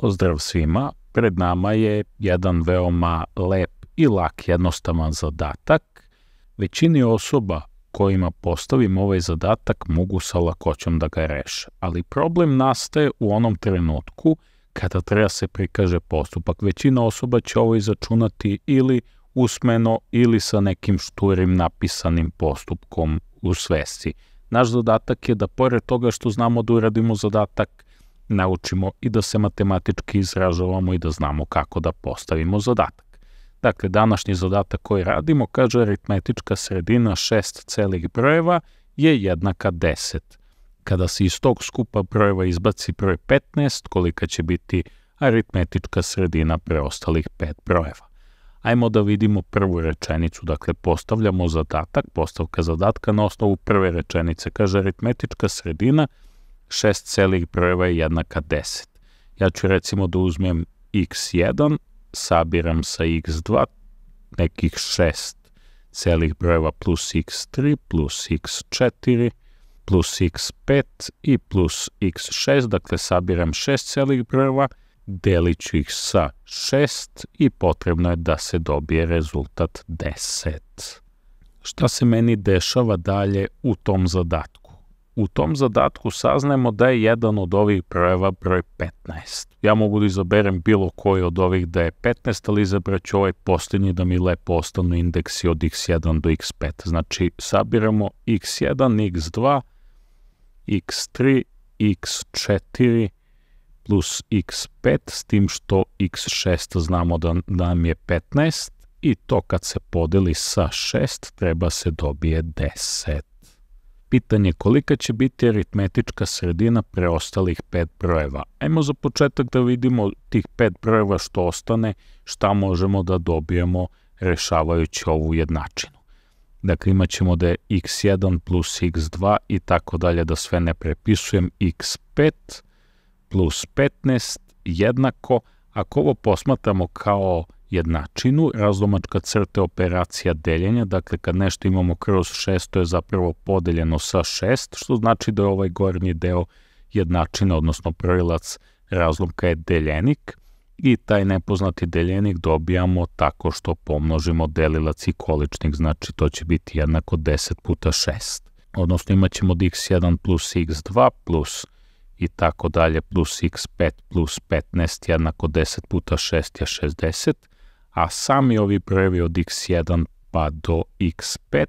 Pozdrav svima, pred nama je jedan veoma lep i lak jednostavan zadatak. Većini osoba kojima postavim ovaj zadatak mogu sa lakoćom da ga reše, ali problem nastaje u onom trenutku kada treba se prikaže postupak. Većina osoba će ovo izačunati ili usmeno ili sa nekim šturim napisanim postupkom u svesti. Naš zadatak je da pored toga što znamo da uradimo zadatak, naučimo i da se matematički izražavamo i da znamo kako da postavimo zadatak. Dakle, današnji zadatak koji radimo kaže aritmetička sredina šest celih brojeva je jednaka 10. Kada se iz tog skupa brojeva izbaci broj 15, kolika će biti aritmetička sredina preostalih pet brojeva. Ajmo da vidimo prvu rečenicu, dakle postavljamo zadatak, postavka zadatka na osnovu prve rečenice. Kaže aritmetička sredina je šest celih brojeva je jednaka 10. Ja ću recimo da uzmem x1, sabiram sa x2 nekih 6 celih brojeva plus x3 plus x4 plus x5 i plus x6, dakle sabiram 6 celih brojeva, delit ću ih sa 6 i potrebno je da se dobije rezultat 10. Šta se meni dešava dalje u tom zadatku? u tom zadatku saznajemo da je jedan od ovih brojeva broj 15. Ja mogu da izaberem bilo koji od ovih da je 15, ali izabraću ovaj posljednji da mi lepo ostanu indeksi od x1 do x5. Znači, sabiramo x1, x2, x3, x4 plus x5, s tim što x6 znamo da nam je 15 i to kad se podeli sa 6 treba se dobije 10. Pitanje kolika će biti aritmetička sredina preostalih pet brojeva. Ajmo za početak da vidimo tih pet brojeva što ostane, šta možemo da dobijemo rešavajući ovu jednačinu. Dakle, imat ćemo da je x1 plus x2 i tako dalje, da sve ne prepisujem, x5 plus 15 jednako, ako ovo posmatramo kao jednačinu, razlomačka crta je operacija deljenja, dakle kad nešto imamo kroz 6, to je zapravo podeljeno sa 6, što znači da je ovaj gornji deo jednačina, odnosno prilac razlomka je deljenik i taj nepoznati deljenik dobijamo tako što pomnožimo delilac i količnik, znači to će biti jednako 10 puta 6. Odnosno imat ćemo od x1 plus x2 plus i tako dalje plus x5 plus 15 jednako 10 puta 6 je 60 a sami ovi brojevi od x1 pa do x5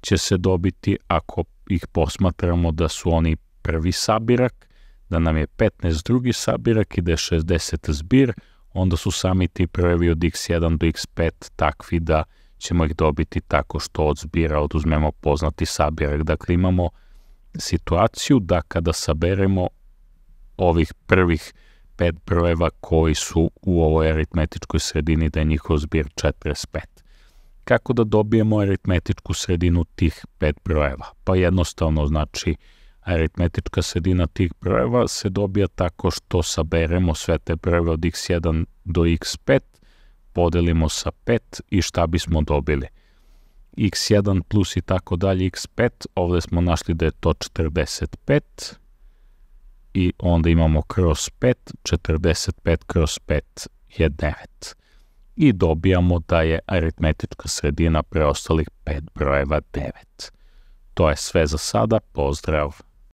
će se dobiti ako ih posmatramo da su oni prvi sabirak, da nam je 15 drugi sabirak i da je 60 zbir, onda su sami ti brojevi od x1 do x5 takvi da ćemo ih dobiti tako što od zbira oduzmemo poznati sabirak. Dakle, imamo situaciju da kada saberemo ovih prvih pet brojeva koji su u ovoj aritmetičkoj sredini da je njihov zbir 45. Kako da dobijemo aritmetičku sredinu tih pet brojeva? Pa jednostavno znači aritmetička sredina tih brojeva se dobija tako što saberemo sve te brojeve od x1 do x5, podelimo sa 5 i šta bismo dobili? x1 plus i tako dalje x5, ovde smo našli da je to 45, i onda imamo kroz 5, 45 kroz 5 je 9. I dobijamo da je aritmetička sredina preostalih 5 brojeva 9. To je sve za sada, pozdrav!